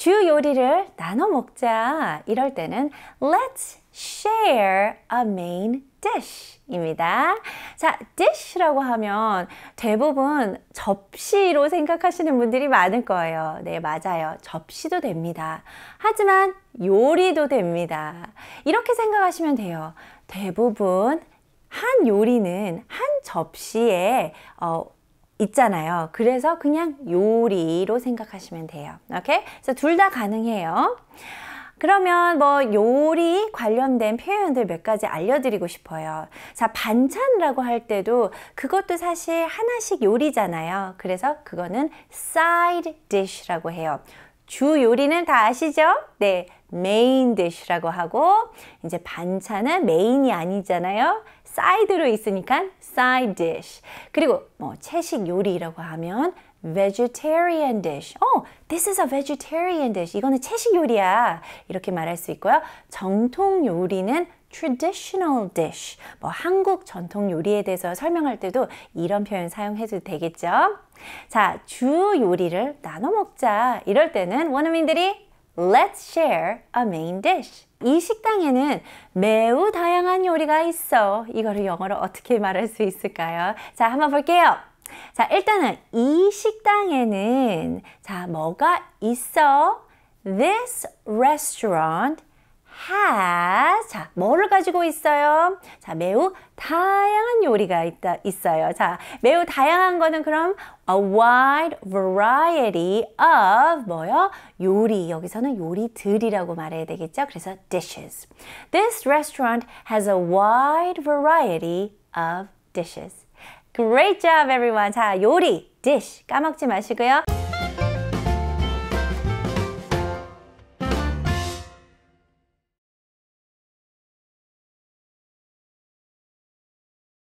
주 요리를 나눠 먹자. 이럴 때는 let's share a main dish입니다. 자, dish라고 하면 대부분 접시로 생각하시는 분들이 많을 거예요. 네, 맞아요. 접시도 됩니다. 하지만 요리도 됩니다. 이렇게 생각하시면 돼요. 대부분 한 요리는 한 접시에 어, 있잖아요. 그래서 그냥 요리로 생각하시면 돼요. 오케이? 그래서 둘다 가능해요. 그러면 뭐 요리 관련된 표현들 몇 가지 알려드리고 싶어요. 자, 반찬이라고 할 때도 그것도 사실 하나씩 요리잖아요. 그래서 그거는 side dish라고 해요. 주 요리는 다 아시죠? 네. 메인 디시라고 하고 이제 반찬은 메인이 아니잖아요. 사이드로 있으니까 사이드 디시. 그리고 뭐 채식 요리라고 하면 vegetarian dish. 어, this is a vegetarian dish. 이거는 채식 요리야. 이렇게 말할 수 있고요. 정통 요리는 traditional dish. 뭐 한국 전통 요리에 대해서 설명할 때도 이런 표현 사용해도 되겠죠? 자, 주 요리를 나눠 먹자. 이럴 때는 원어민들이 Let's share a main dish. 이 식당에는 매우 다양한 요리가 있어. 이거를 영어로 어떻게 말할 수 있을까요? 자, 한번 볼게요. 자, 일단은 이 식당에는 자, 뭐가 있어? This restaurant has. 자, 뭐를 가지고 있어요? 자, 매우 다양한 요리가 있다, 있어요. 자, 매우 다양한 거는 그럼 a wide variety of 뭐요? 요리. 여기서는 요리들이라고 말해야 되겠죠? 그래서 dishes. This restaurant has a wide variety of dishes. Great job, everyone. 자, 요리, dish. 까먹지 마시고요.